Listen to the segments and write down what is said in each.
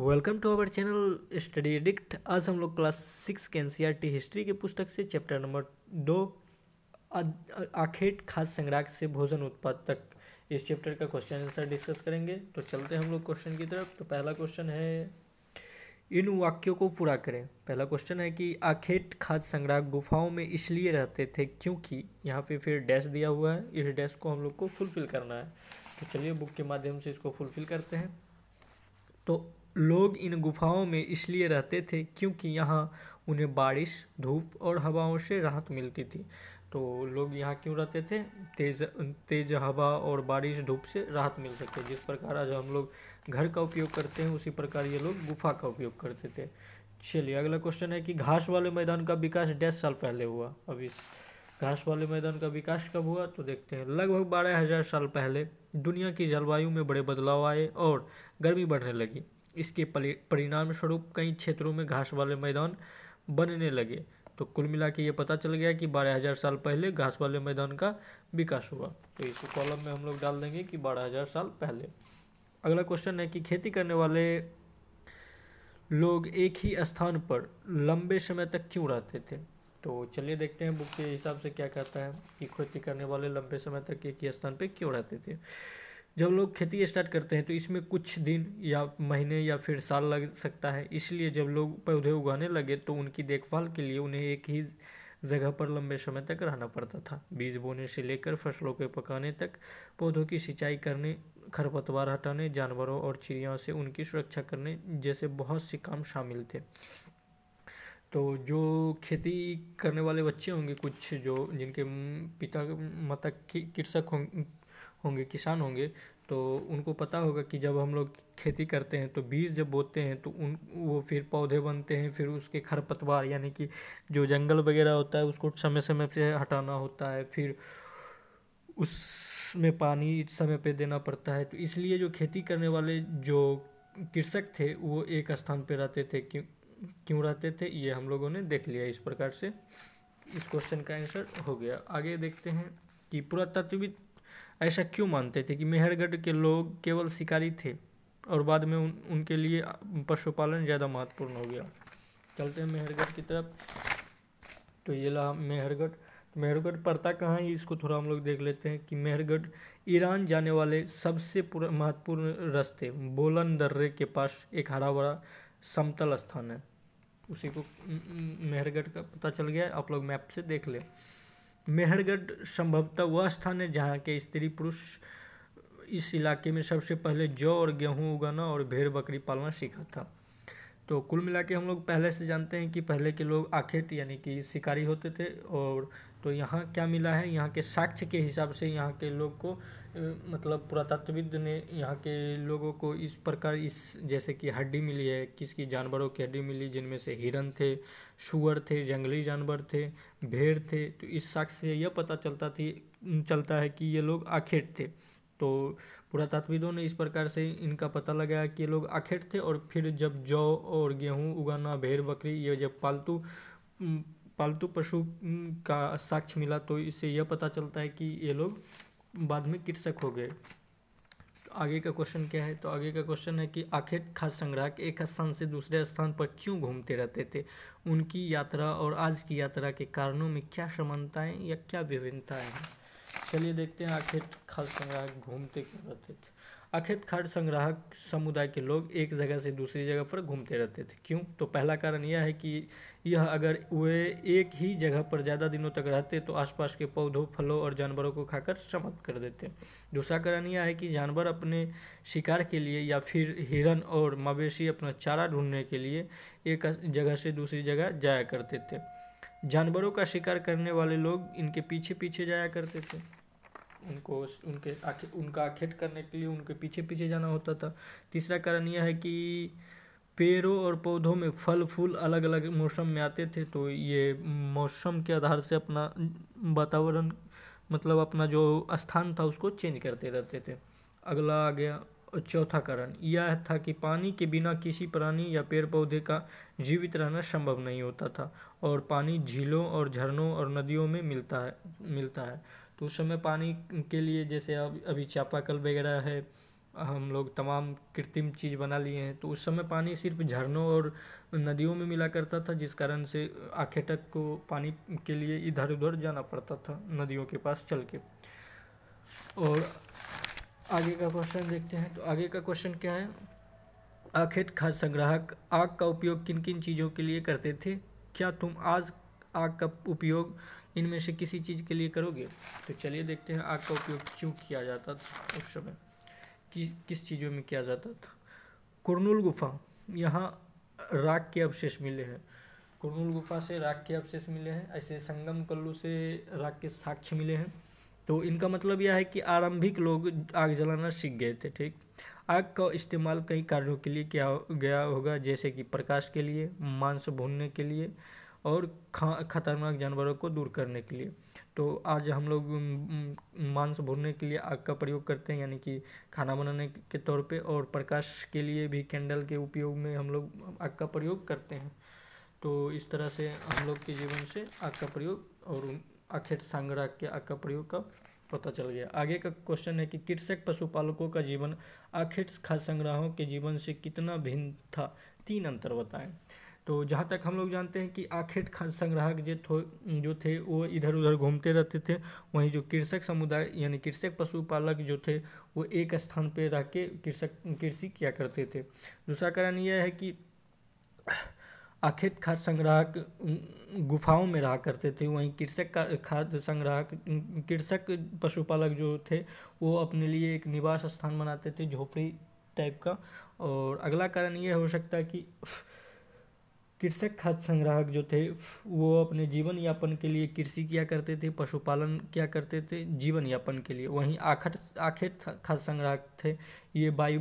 welcome to our channel study addict आज हम लोग क्लास सिक्स के टी हिस्ट्री e के पुस्तक से चैप्टर नंबर दो आखेट खास संग्राह से भोजन उत्पाद तक इस चैप्टर का क्वेश्चन आंसर डिस्कस करेंगे तो चलते हैं हम लोग क्वेश्चन की तरफ तो पहला क्वेश्चन है इन वाक्यों को पूरा करें पहला क्वेश्चन है कि आखेट खाद्य संग्राह गुफाओं में इसलिए रहते थे क्योंकि यहाँ पे फिर डैश दिया हुआ है इस डैश को हम लोग को फुलफिल करना है तो चलिए बुक के माध्यम से इसको फुलफिल करते हैं तो लोग इन गुफाओं में इसलिए रहते थे क्योंकि यहाँ उन्हें बारिश धूप और हवाओं से राहत मिलती थी तो लोग यहाँ क्यों रहते थे तेज़ तेज़ हवा और बारिश धूप से राहत मिल सकती जिस प्रकार आज हम लोग घर का उपयोग करते हैं उसी प्रकार ये लोग गुफा का उपयोग करते थे चलिए अगला क्वेश्चन है कि घास वाले मैदान का विकास डेढ़ साल पहले हुआ अब इस घास वाले मैदान का विकास कब हुआ तो देखते हैं लगभग बारह हज़ार साल पहले दुनिया की जलवायु में बड़े बदलाव आए और गर्मी बढ़ने लगी इसके परिणाम स्वरूप कई क्षेत्रों में घास वाले मैदान बनने लगे तो कुल मिला के ये पता चल गया कि बारह हज़ार साल पहले घास वाले मैदान का विकास हुआ तो इस कॉलम में हम लोग डाल देंगे कि बारह हज़ार साल पहले अगला क्वेश्चन है कि खेती करने वाले लोग एक ही स्थान पर लंबे समय तक क्यों रहते थे तो चलिए देखते हैं बुक के हिसाब से क्या कहता है कि खेती करने वाले लंबे समय तक एक ही स्थान पर क्यों रहते थे जब लोग खेती स्टार्ट करते हैं तो इसमें कुछ दिन या महीने या फिर साल लग सकता है इसलिए जब लोग पौधे उगाने लगे तो उनकी देखभाल के लिए उन्हें एक ही जगह पर लंबे समय तक रहना पड़ता था बीज बोने से लेकर फसलों के पकाने तक पौधों की सिंचाई करने खरपतवार हटाने जानवरों और चिड़ियाओं से उनकी सुरक्षा करने जैसे बहुत से काम शामिल थे तो जो खेती करने वाले बच्चे होंगे कुछ जो जिनके पिता माता कृषक होंगे होंगे किसान होंगे तो उनको पता होगा कि जब हम लोग खेती करते हैं तो बीज जब बोते हैं तो उन वो फिर पौधे बनते हैं फिर उसके खरपतवार यानी कि जो जंगल वगैरह होता है उसको समय समय से हटाना होता है फिर उसमें पानी समय पे देना पड़ता है तो इसलिए जो खेती करने वाले जो कृषक थे वो एक स्थान पे रहते थे क्यों क्यों रहते थे ये हम लोगों ने देख लिया इस प्रकार से इस क्वेश्चन का आंसर हो गया आगे देखते हैं कि पुरातत्वविद ऐसा क्यों मानते थे कि मेहरगढ़ के लोग केवल शिकारी थे और बाद में उन उनके लिए पशुपालन ज़्यादा महत्वपूर्ण हो गया चलते हैं मेहरगढ़ की तरफ तो ये ला मेहरगढ़ मेहरगढ़ पड़ता कहाँ है इसको थोड़ा हम लोग देख लेते हैं कि मेहरगढ़ ईरान जाने वाले सबसे महत्वपूर्ण रास्ते बोलन दर्रे के पास एक हरा भरा समतल स्थान है उसी को मेहरगढ़ का पता चल गया आप लोग मैप से देख लें मेहरगढ़ संभवतः वह स्थान है जहाँ के स्त्री पुरुष इस इलाके में सबसे पहले जौ और गेहूँ उगाना और भेड़ बकरी पालना सीखा था तो कुल मिला के हम लोग पहले से जानते हैं कि पहले के लोग आखेट यानी कि शिकारी होते थे और तो यहाँ क्या मिला है यहाँ के साक्ष्य के हिसाब से यहाँ के लोग को मतलब पुरातत्वविद ने यहाँ के लोगों को इस प्रकार इस जैसे कि हड्डी मिली है किसकी जानवरों की हड्डी मिली जिनमें से हिरन थे शुअर थे जंगली जानवर थे भेड़ थे तो इस साक्ष्य से यह पता चलता थी चलता है कि ये लोग आखेट थे तो पुरातत्वविदों ने इस प्रकार से इनका पता लगाया कि ये लोग आखिर थे और फिर जब जौ और गेहूँ उगाना भेड़ बकरी ये जब पालतू पालतू पशु का साक्ष्य मिला तो इससे यह पता चलता है कि ये लोग बाद में कृषक हो गए आगे का क्वेश्चन क्या है तो आगे का क्वेश्चन है कि आखिर खास संग्राहक एक स्थान से दूसरे स्थान पर क्यों घूमते रहते थे उनकी यात्रा और आज की यात्रा के कारणों में क्या समानताएं या क्या विभिन्नताएं हैं चलिए देखते हैं आखिर खाद संग्राहक घूमते क्यों रहते थे आखिर खाद संग्राहक समुदाय के लोग एक जगह से दूसरी जगह पर घूमते रहते थे क्यों तो पहला कारण यह है कि यह अगर वे एक ही जगह पर ज़्यादा दिनों तक रहते तो आसपास के पौधों फलों और जानवरों को खाकर समाप्त कर देते दूसरा कारण यह है कि जानवर अपने शिकार के लिए या फिर हिरन और मवेशी अपना चारा ढूंढने के लिए एक जगह से दूसरी जगह जाया करते थे जानवरों का शिकार करने वाले लोग इनके पीछे पीछे जाया करते थे उनको उनके आखे उनका आखेट करने के लिए उनके पीछे पीछे जाना होता था तीसरा कारण यह है कि पेड़ों और पौधों में फल फूल अलग अलग मौसम में आते थे तो ये मौसम के आधार से अपना वातावरण मतलब अपना जो स्थान था उसको चेंज करते रहते थे अगला आ गया और चौथा कारण यह था कि पानी के बिना किसी प्राणी या पेड़ पौधे का जीवित रहना संभव नहीं होता था और पानी झीलों और झरनों और नदियों में मिलता है मिलता है तो उस समय पानी के लिए जैसे अब अभी चापाकल वगैरह है हम लोग तमाम कृत्रिम चीज़ बना लिए हैं तो उस समय पानी सिर्फ झरनों और नदियों में मिला करता था जिस कारण से आखेटक को पानी के लिए इधर उधर जाना पड़ता था नदियों के पास चल के और आगे का क्वेश्चन देखते हैं तो आगे का क्वेश्चन क्या है आखिर खाद्य संग्राहक आग का उपयोग किन किन चीज़ों के लिए करते थे क्या तुम आज आग का उपयोग इनमें से किसी चीज़ के लिए करोगे तो चलिए देखते हैं आग का उपयोग क्यों किया जाता था उस समय कि, किस चीज़ों में किया जाता था कुरनुल गुफा यहाँ राग के अवशेष मिले हैं कुरनुल गुफा से राग के अवशेष मिले हैं ऐसे संगम कल्लू से राग के साक्ष्य मिले हैं तो इनका मतलब यह है कि आरंभिक लोग आग जलाना सीख गए थे ठीक आग का इस्तेमाल कई कार्यों के लिए किया गया होगा जैसे कि प्रकाश के लिए मांस भूनने के लिए और खा खतरनाक जानवरों को दूर करने के लिए तो आज हम लोग मांस भूनने के लिए आग का प्रयोग करते हैं यानी कि खाना बनाने के तौर पे और प्रकाश के लिए भी कैंडल के उपयोग में हम लोग आग का प्रयोग करते हैं तो इस तरह से हम लोग के जीवन से आग का प्रयोग और अखेट संग्रह के अ का प्रयोग का पता चल गया आगे का क्वेश्चन है कि कृषक पशुपालकों का जीवन अखेट संग्रहों के जीवन से कितना भिन्न था तीन अंतर बताएं तो जहाँ तक हम लोग जानते हैं कि आखेट संग्राहक जो जो थे वो इधर उधर घूमते रहते थे वहीं जो कृषक समुदाय यानी कृषक पशुपालक जो थे वो एक स्थान पर रह के कृषक कृषि किया करते थे दूसरा कारण यह है कि अखित खाद्य संग्राहक गुफाओं में रहा करते थे वहीं कृषक का खाद्य संग्राहक कृषक पशुपालक जो थे वो अपने लिए एक निवास स्थान बनाते थे झोपड़ी टाइप का और अगला कारण ये हो सकता है कि कृषक खाद्य संग्राहक जो थे वो अपने जीवन यापन के लिए कृषि किया करते थे पशुपालन किया करते थे जीवन यापन के लिए वहीं आखट आखिर खाद्य संग्राहक थे ये वायु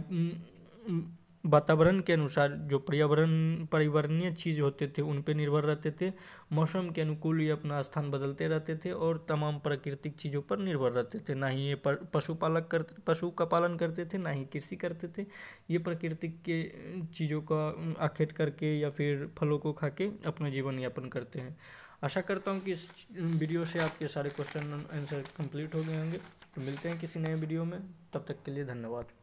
वातावरण के अनुसार जो पर्यावरण पर्यावरणीय चीज़ होते थे उन पर निर्भर रहते थे मौसम के अनुकूल ये अपना स्थान बदलते रहते थे और तमाम प्राकृतिक चीज़ों पर निर्भर रहते थे ना ही ये पशुपालक कर पशु का पालन करते थे ना ही कृषि करते थे ये प्राकृतिक के चीज़ों का आखेट करके या फिर फलों को खा के अपना जीवन यापन करते हैं आशा करता हूँ कि इस वीडियो से आपके सारे क्वेश्चन आंसर कंप्लीट हो गए होंगे तो मिलते हैं किसी नए वीडियो में तब तक के लिए धन्यवाद